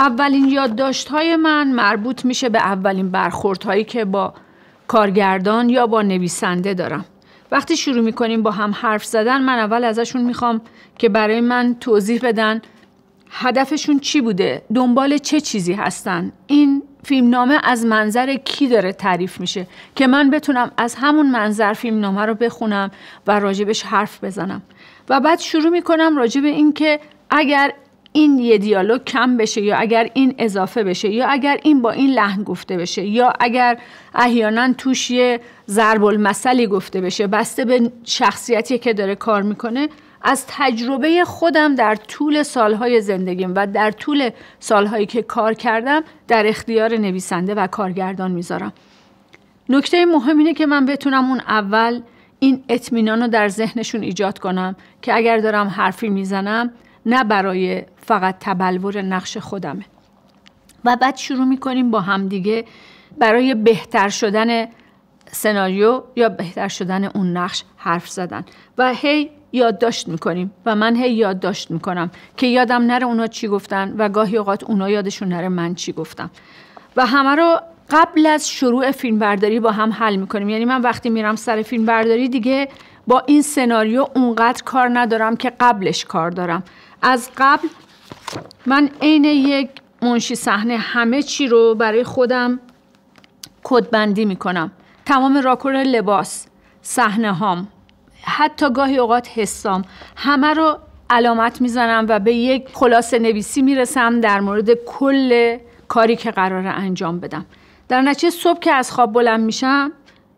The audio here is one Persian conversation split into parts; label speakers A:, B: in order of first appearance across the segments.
A: اولین یادداشت های من مربوط میشه به اولین برخورد هایی که با کارگردان یا با نویسنده دارم وقتی شروع میکنیم با هم حرف زدن من اول ازشون میخوام که برای من توضیح بدن هدفشون چی بوده دنبال چه چیزی هستن این فیلمنامه از منظر کی داره تعریف میشه که من بتونم از همون منظر فیلمنامه رو بخونم و راجبش حرف بزنم و بعد شروع میکنم راجب این که اگر این یه دیالوگ کم بشه یا اگر این اضافه بشه یا اگر این با این لحن گفته بشه یا اگر احیانا توش یه ضرب المثلی گفته بشه بسته به شخصیتی که داره کار میکنه از تجربه خودم در طول سالهای زندگیم و در طول سالهایی که کار کردم در اختیار نویسنده و کارگردان میذارم نکته مهم اینه که من بتونم اون اول این اطمینان رو در ذهنشون ایجاد کنم که اگر دارم حرفی میزنم نه برای فقط تبلور نقش خودمه و بعد شروع میکنیم با همدیگه برای بهتر شدن سناریو یا بهتر شدن اون نقش حرف زدن و هی یادداشت میکنیم و من هی یادداشت میکنم که یادم نره اونا چی گفتن و گاهی اوقات اونا یادشون نره من چی گفتم و همه رو قبل از شروع فیلم برداری با هم حل میکنیم یعنی من وقتی میرم سر فیلم برداری دیگه با این سناریو اونقدر کار ندارم که قبلش کار دارم از قبل من عین یک منشی صحنه همه چی رو برای خودم کدبندی میکنم تمام راکور لباس صحنه هام حتی گاهی اوقات حسام همه رو علامت میزنم و به یک خلاصه نویسی میرسم در مورد کل کاری که قراره انجام بدم در نچه صبح که از خواب بلند میشم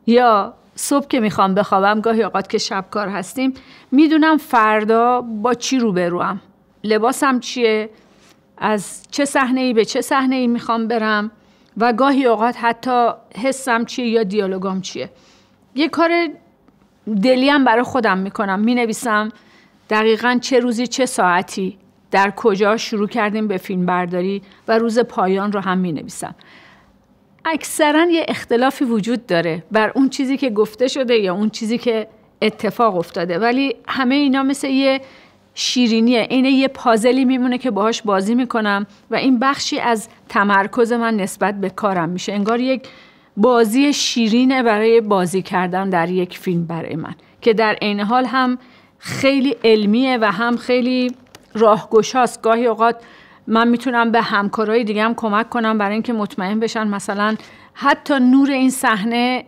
A: یا صبح که میخوام بخوابم گاهی اوقات که شب کار هستیم میدونم فردا با چی رو بروم لباسم چیه از چه صحنه ای به چه صحنه ای میخوام برم و گاهی اوقات حتی حسم چیه یا دیالوگام چیه یه کار دلیم برای خودم میکنم مینویسم دقیقا چه روزی چه ساعتی در کجا شروع کردیم به فیلم برداری و روز پایان رو هم مینویسم اکثرا یه اختلافی وجود داره بر اون چیزی که گفته شده یا اون چیزی که اتفاق افتاده ولی همه اینا مثل یه شیرینیه اینه یه پازلی میمونه که باهاش بازی میکنم و این بخشی از تمرکز من نسبت به کارم میشه انگار یک بازی شیرینه برای بازی کردن در یک فیلم برای من که در عین حال هم خیلی علمیه و هم خیلی راهگشاست گاهی اوقات من میتونم به همکارای دیگه هم کمک کنم برای اینکه مطمئن بشن مثلا حتی نور این صحنه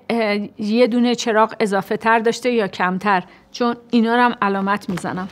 A: یه دونه چراغ اضافه تر داشته یا کمتر چون اینا رو هم علامت میزنم